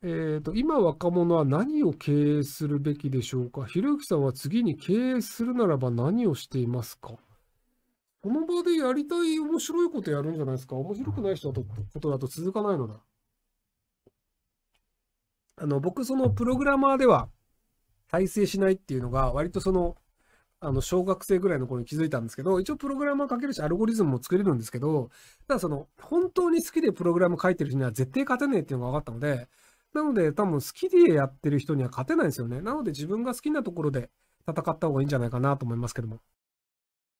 えーと、今若者は何を経営するべきでしょうかひろゆきさんは次に経営するならば何をしていますかこの場でやりたい面白いことやるんじゃないですか面白くない人だとことだと続かないのだ。あの、僕、そのプログラマーでは再生しないっていうのが、割とその、あの、小学生ぐらいの頃に気づいたんですけど、一応プログラマー書けるし、アルゴリズムも作れるんですけど、ただその、本当に好きでプログラム書いてる人には絶対勝てねえっていうのが分かったので、なので、多分好きでやってる人には勝てないんですよね。なので、自分が好きなところで戦った方がいいんじゃないかなと思いますけども。